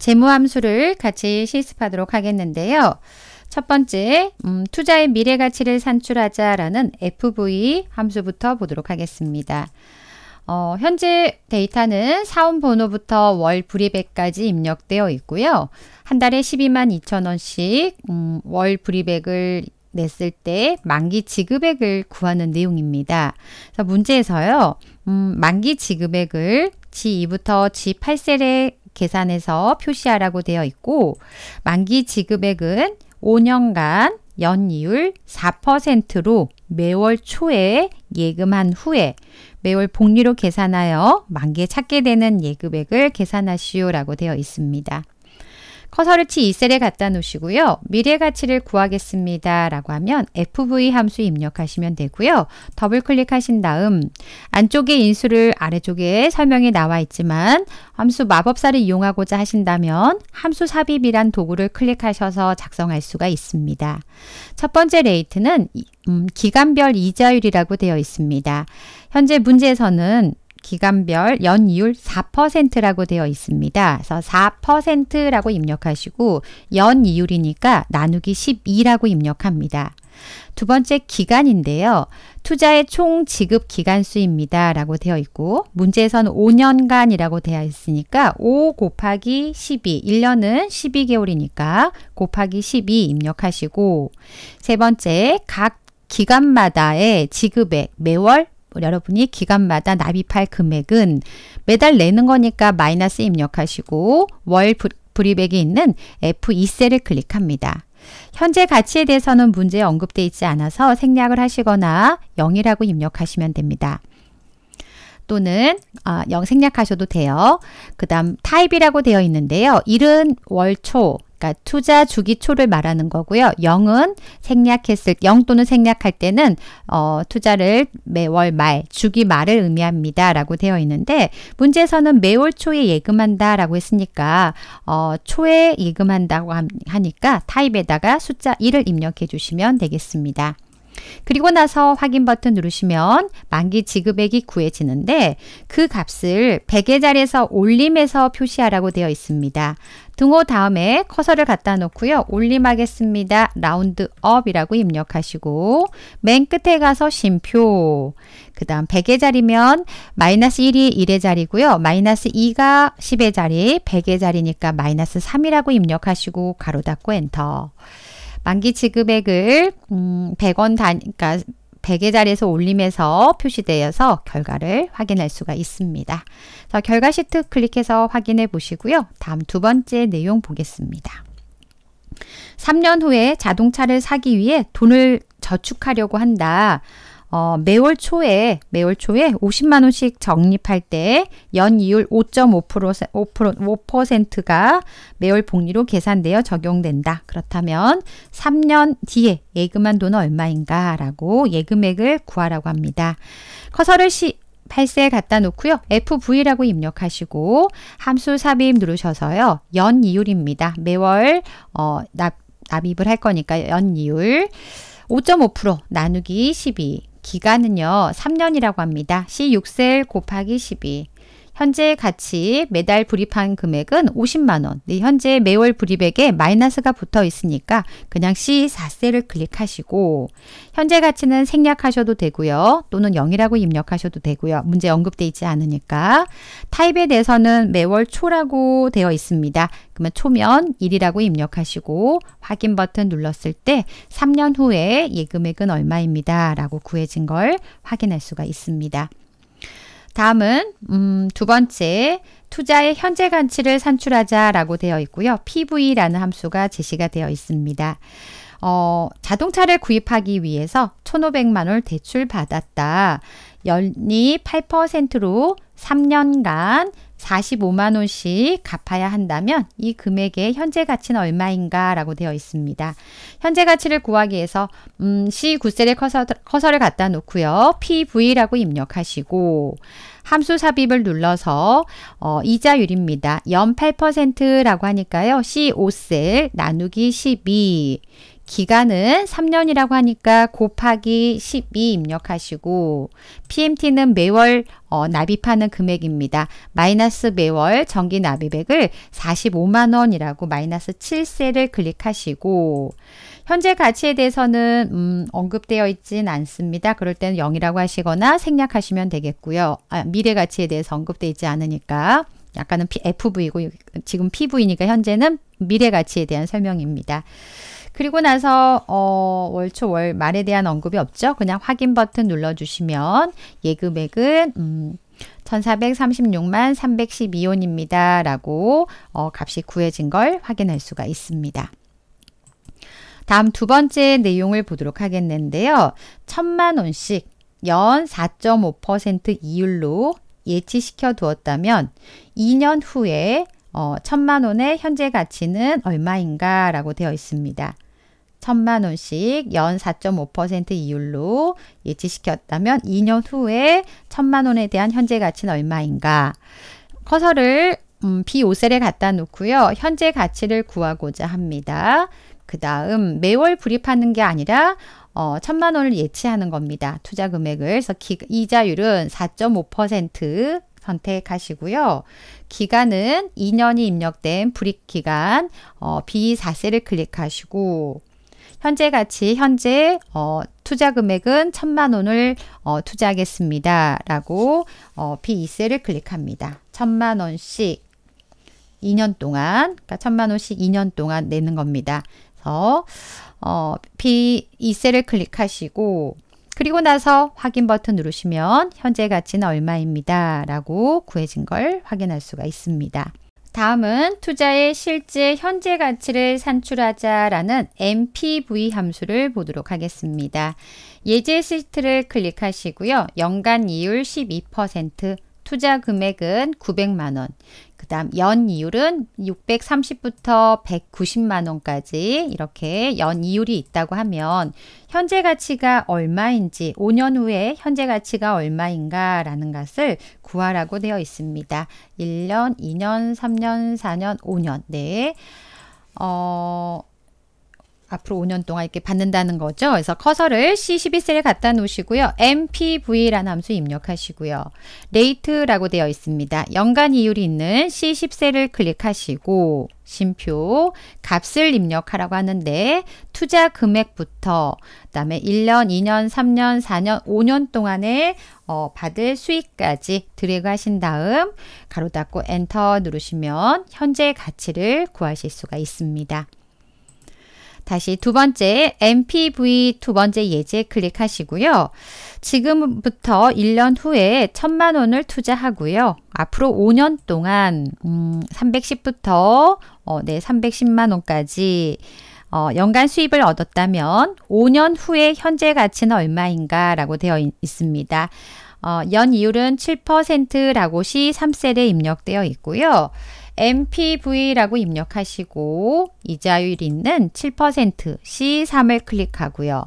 재무함수를 같이 실습하도록 하겠는데요. 첫 번째, 음, 투자의 미래 가치를 산출하자라는 FV 함수부터 보도록 하겠습니다. 어, 현재 데이터는 사원 번호부터 월 불이백까지 입력되어 있고요. 한 달에 12만 2천원씩 음, 월 불이백을 냈을 때 만기 지급액을 구하는 내용입니다. 그래서 문제에서요. 음, 만기 지급액을 G2부터 G8셀에 계산해서 표시하라고 되어 있고 만기 지급액은 5년간 연이율 4%로 매월 초에 예금한 후에 매월 복리로 계산하여 만기에 찾게 되는 예금액을 계산하시오라고 되어 있습니다. 커서를치 2셀에 갖다 놓으시고요. 미래 가치를 구하겠습니다. 라고 하면 FV 함수 입력하시면 되고요. 더블 클릭하신 다음 안쪽에 인수를 아래쪽에 설명이 나와 있지만 함수 마법사를 이용하고자 하신다면 함수 삽입이란 도구를 클릭하셔서 작성할 수가 있습니다. 첫 번째 레이트는 음, 기간별 이자율이라고 되어 있습니다. 현재 문제에서는 기간별 연이율 4%라고 되어 있습니다. 그래서 4%라고 입력하시고 연이율이니까 나누기 12라고 입력합니다. 두 번째 기간인데요. 투자의 총 지급 기간 수입니다. 라고 되어 있고 문제에서 5년간이라고 되어 있으니까 5 곱하기 12, 1년은 12개월이니까 곱하기 12 입력하시고 세 번째 각 기간마다의 지급액 매월 뭐 여러분이 기간마다 납입할 금액은 매달 내는 거니까 마이너스 입력하시고 월 불입액이 있는 F2셀을 클릭합니다. 현재 가치에 대해서는 문제에 언급되어 있지 않아서 생략을 하시거나 0이라고 입력하시면 됩니다. 또는 아, 0 생략하셔도 돼요. 그 다음 타입이라고 되어 있는데요. 일은 월초, 그러니까 투자 주기 초를 말하는 거고요. 0은 생략했을 0 또는 생략할 때는 어, 투자를 매월 말, 주기 말을 의미합니다라고 되어 있는데 문제에서는 매월 초에 예금한다라고 했으니까 어, 초에 예금한다고 하니까 타입에다가 숫자 1을 입력해 주시면 되겠습니다. 그리고 나서 확인 버튼 누르시면 만기 지급액이 구해지는데 그 값을 100의 자리에서 올림해서 표시하라고 되어 있습니다. 등호 다음에 커서를 갖다 놓고요. 올림하겠습니다. 라운드업이라고 입력하시고 맨 끝에 가서 심표 그 다음 100의 자리면 마이너스 1이 1의 자리고요. 마이너스 2가 10의 자리 100의 자리니까 마이너스 3이라고 입력하시고 가로 닫고 엔터 만기 지급액을 음, 100원 단 그러니까 100의 자리에서 올림에서 표시되어서 결과를 확인할 수가 있습니다. 자, 결과 시트 클릭해서 확인해 보시고요. 다음 두 번째 내용 보겠습니다. 3년 후에 자동차를 사기 위해 돈을 저축하려고 한다. 어, 매월 초에 매월 초에 50만 원씩 적립할 때 연 이율 5.5% 5%, 가 매월 복리로 계산되어 적용된다. 그렇다면 3년 뒤에 예금한 돈은 얼마인가라고 예금액을 구하라고 합니다. 커서를 시 8세 에 갖다 놓고요. FV라고 입력하시고 함수 삽입 누르셔서요. 연 이율입니다. 매월 어, 납, 납입을 할 거니까 연 이율 5.5% 나누기 12 기간은요, 3년이라고 합니다. C6셀 곱하기 12. 현재 같이 매달 불입한 금액은 50만 원. 네, 현재 매월 불입액에 마이너스가 붙어 있으니까 그냥 C4셀을 클릭하시고 현재 가치는 생략하셔도 되고요. 또는 0이라고 입력하셔도 되고요. 문제 언급되어 있지 않으니까 타입에 대해서는 매월 초라고 되어 있습니다. 그러면 초면 1이라고 입력하시고 확인 버튼 눌렀을 때 3년 후에 예금액은 얼마입니다. 라고 구해진 걸 확인할 수가 있습니다. 다음은 음, 두 번째 투자의 현재 가치를 산출하자라고 되어 있고요. PV라는 함수가 제시가 되어 있습니다. 어, 자동차를 구입하기 위해서 1,500만 원을 대출 받았다. 연리 8%로 3년간 45만 원씩 갚아야 한다면 이 금액의 현재 가치는 얼마인가 라고 되어 있습니다. 현재 가치를 구하기 위해서 음, c 구셀에 커서, 커서를 갖다 놓고요. PV라고 입력하시고 함수 삽입을 눌러서 어, 이자율입니다. 연 8%라고 하니까요. C5셀 나누기 12 기간은 3년이라고 하니까 곱하기 12 입력하시고 PMT는 매월 어, 납입하는 금액입니다. 마이너스 매월 정기 납입액을 45만원이라고 마이너스 7세를 클릭하시고 현재 가치에 대해서는 음, 언급되어 있진 않습니다. 그럴 때는 0이라고 하시거나 생략하시면 되겠고요. 아, 미래 가치에 대해서 언급되어 있지 않으니까 약간은 FV이고 지금 PV니까 현재는 미래 가치에 대한 설명입니다. 그리고 나서 어, 월초 월 말에 대한 언급이 없죠. 그냥 확인 버튼 눌러주시면 예금액은 음, 1436만 312원입니다. 라고 어, 값이 구해진 걸 확인할 수가 있습니다. 다음 두 번째 내용을 보도록 하겠는데요. 천만 원씩 연 4.5% 이율로 예치시켜 두었다면 2년 후에 어, 천만 원의 현재 가치는 얼마인가 라고 되어 있습니다. 천만 원씩 연 4.5% 이율로 예치시켰다면 2년 후에 천만 원에 대한 현재 가치는 얼마인가? 커서를 음, 비오셀에 갖다 놓고요. 현재 가치를 구하고자 합니다. 그 다음 매월 불입하는 게 아니라 어, 천만 원을 예치하는 겁니다. 투자 금액을. 그래서 기, 이자율은 4.5% 선택하시고요. 기간은 2년이 입력된 불입 기간 어, B4세를 클릭하시고 현재 가치 현재 어, 투자 금액은 천만 원을 어, 투자하겠습니다. 라고 어, B2세를 e 클릭합니다. 천만 원씩 2년 동안 그러니까 천만 원씩 2년 동안 내는 겁니다. 그래서 어, B2세를 e 클릭하시고 그리고 나서 확인 버튼 누르시면 현재 가치는 얼마입니다. 라고 구해진 걸 확인할 수가 있습니다. 다음은 투자의 실제 현재 가치를 산출하자라는 MPV 함수를 보도록 하겠습니다. 예제 시트를 클릭하시고요. 연간 이율 12%, 투자 금액은 900만원, 그다음 연이율은 630부터 190만 원까지 이렇게 연이율이 있다고 하면 현재 가치가 얼마인지 5년 후에 현재 가치가 얼마인가라는 것을 구하라고 되어 있습니다. 1년, 2년, 3년, 4년, 5년. 네. 어, 앞으로 5년 동안 이렇게 받는다는 거죠. 그래서 커서를 C12셀에 갖다 놓으시고요. MPV라는 함수 입력하시고요. 레이트라고 되어 있습니다. 연간 이율이 있는 C10셀을 클릭하시고 심표 값을 입력하라고 하는데 투자 금액부터 그다음에 1년, 2년, 3년, 4년, 5년 동안에 어, 받을 수익까지 드래그 하신 다음 가로 닫고 엔터 누르시면 현재 가치를 구하실 수가 있습니다. 다시 두 번째 MPV 두 번째 예제 클릭하시고요. 지금부터 1년 후에 천만 원을 투자하고요. 앞으로 5년 동안 음, 310부터 어, 네, 310만 원까지 어, 연간 수입을 얻었다면 5년 후에 현재 가치는 얼마인가 라고 되어 있, 있습니다. 어, 연 이율은 7%라고 시 3셀에 입력되어 있고요. MPV라고 입력하시고 이자율 있는 7% C3을 클릭하고요.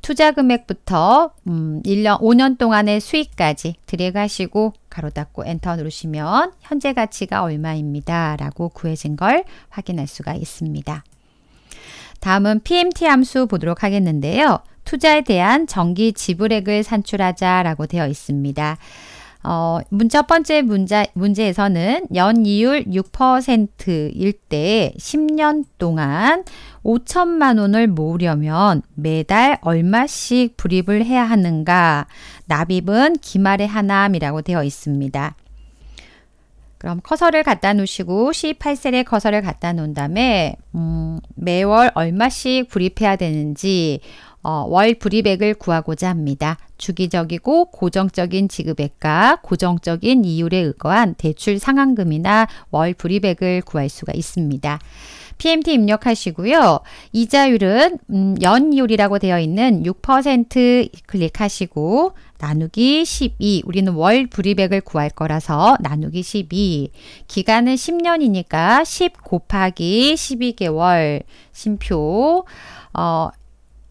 투자 금액부터 음, 1년 5년 동안의 수익까지 드래그하시고 가로 닫고 엔터 누르시면 현재 가치가 얼마입니다. 라고 구해진 걸 확인할 수가 있습니다. 다음은 PMT 함수 보도록 하겠는데요. 투자에 대한 정기 지불액을 산출하자 라고 되어 있습니다. 어, 문첫 번째 문제, 문제에서는 연이율 6%일 때 10년 동안 5천만 원을 모으려면 매달 얼마씩 불입을 해야 하는가? 납입은 기말에 하남이라고 되어 있습니다. 그럼 커서를 갖다 놓으시고 C8셀에 커서를 갖다 놓은 다음에 음, 매월 얼마씩 불입해야 되는지 어, 월 불이백을 구하고자 합니다. 주기적이고 고정적인 지급액과 고정적인 이율에 의거한 대출 상환금이나 월 불이백을 구할 수가 있습니다. PMT 입력하시고요. 이자율은 음, 연이율이라고 되어 있는 6% 클릭하시고 나누기 12 우리는 월 불이백을 구할 거라서 나누기 12 기간은 10년이니까 10 곱하기 12개월 심표 어,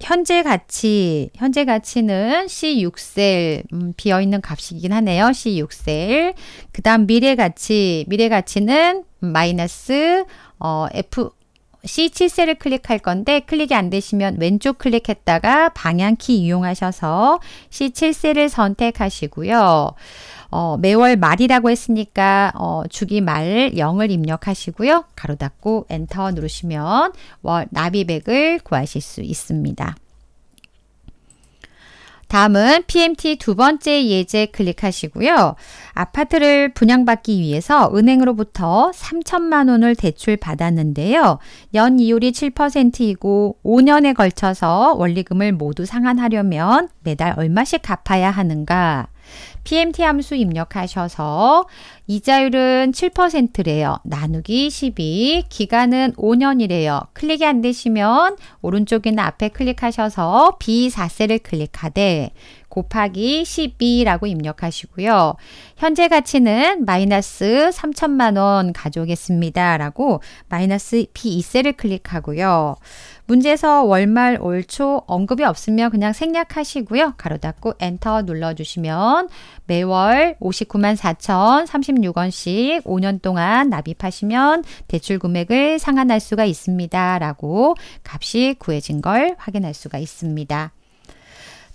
현재 가치, 현재 가치는 C6셀, 음, 비어있는 값이긴 하네요. C6셀. 그 다음 미래 가치, 미래 가치는 마이너스, 어, F, C7셀을 클릭할 건데 클릭이 안 되시면 왼쪽 클릭했다가 방향키 이용하셔서 C7셀을 선택하시고요. 어, 매월 말이라고 했으니까 어, 주기 말 0을 입력하시고요. 가로 닫고 엔터 누르시면 월 나비백을 구하실 수 있습니다. 다음은 PMT 두 번째 예제 클릭하시고요. 아파트를 분양받기 위해서 은행으로부터 3천만 원을 대출 받았는데요. 연 이율이 7%이고 5년에 걸쳐서 원리금을 모두 상환하려면 매달 얼마씩 갚아야 하는가? PMT 함수 입력하셔서 이자율은 7%래요. 나누기 12, 기간은 5년이래요. 클릭이 안 되시면 오른쪽이나 앞에 클릭하셔서 B4세를 클릭하되 곱하기 12라고 입력하시고요. 현재 가치는 마이너스 3천만 원 가져오겠습니다. 라고 마이너스 B2셀을 클릭하고요. 문제에서 월말 올초 언급이 없으면 그냥 생략하시고요. 가로 닫고 엔터 눌러주시면 매월 59만 4천 36원씩 5년 동안 납입하시면 대출 금액을 상환할 수가 있습니다. 라고 값이 구해진 걸 확인할 수가 있습니다.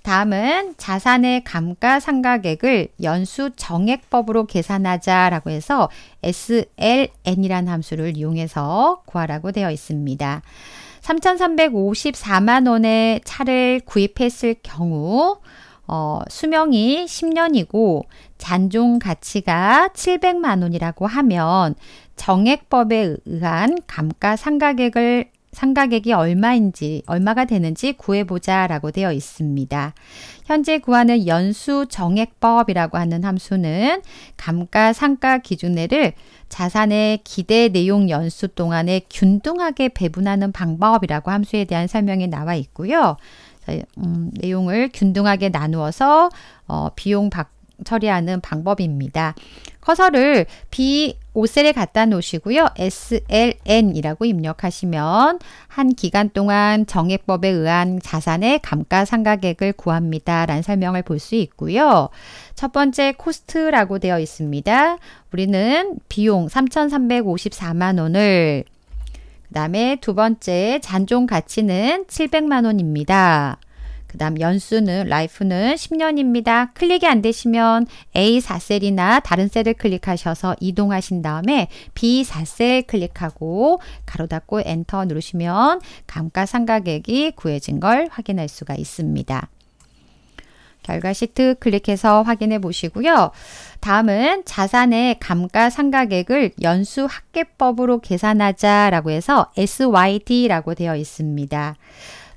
다음은 자산의 감가상각액을 연수 정액법으로 계산하자라고 해서 SLN이란 함수를 이용해서 구하라고 되어 있습니다. 3,354만 원의 차를 구입했을 경우 어, 수명이 10년이고 잔존 가치가 700만 원이라고 하면 정액법에 의한 감가상각액을 상가액이 얼마인지, 얼마가 되는지 구해보자 라고 되어 있습니다. 현재 구하는 연수 정액법이라고 하는 함수는 감가 상가 기준액을 자산의 기대 내용 연수 동안에 균등하게 배분하는 방법이라고 함수에 대한 설명이 나와 있고요. 음, 내용을 균등하게 나누어서 어, 비용 바, 처리하는 방법입니다. 커서를 B5셀에 갖다 놓으시고요. SLN이라고 입력하시면 한 기간 동안 정액법에 의한 자산의 감가상각액을 구합니다. 라는 설명을 볼 수 있고요. 첫 번째 코스트라고 되어 있습니다. 우리는 비용 3,354만 원을 그 다음에 두 번째 잔존 가치는 700만 원입니다. 그 다음 연수는 라이프는 10년입니다. 클릭이 안 되시면 A4셀이나 다른 셀을 클릭하셔서 이동하신 다음에 B4셀 클릭하고 가로 닫고 엔터 누르시면 감가상각액이 구해진 걸 확인할 수가 있습니다. 결과 시트 클릭해서 확인해 보시고요. 다음은 자산의 감가상각액을 연수학계법으로 계산하자라고 해서 SYD라고 되어 있습니다.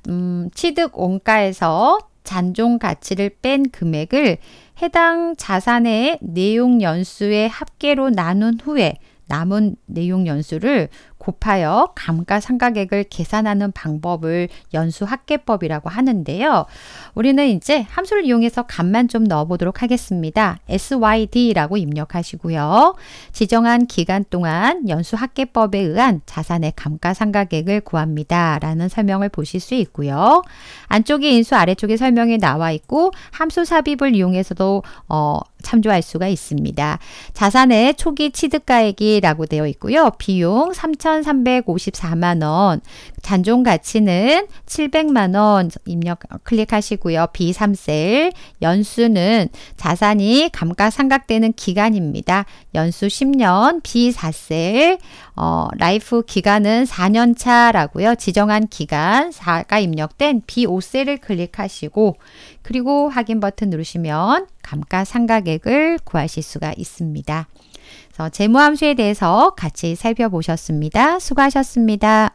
음, 취득 원가에서 잔존 가치를 뺀 금액을 해당 자산의 내용 연수의 합계로 나눈 후에 남은 내용 연수를 곱하여 감가상각액을 계산하는 방법을 연수학계법이라고 하는데요. 우리는 이제 함수를 이용해서 값만 좀 넣어보도록 하겠습니다. SYD라고 입력하시고요. 지정한 기간 동안 연수학계법에 의한 자산의 감가상각액을 구합니다. 라는 설명을 보실 수 있고요. 안쪽에 인수 아래쪽에 설명이 나와 있고 함수 삽입을 이용해서도 어, 참조할 수가 있습니다. 자산의 초기 취득가액이라고 되어 있고요. 비용 3차 8,354만원, 잔존 가치는 700만원 입력 어, 클릭하시고요. B3셀, 연수는 자산이 감가상각되는 기간입니다. 연수 10년, B4셀, 어, 라이프 기간은 4년차라고요. 지정한 기간 4가 입력된 B5셀을 클릭하시고 그리고 확인 버튼 누르시면 감가상각액을 구하실 수가 있습니다. 그래서 재무함수에 대해서 같이 살펴보셨습니다. 수고하셨습니다.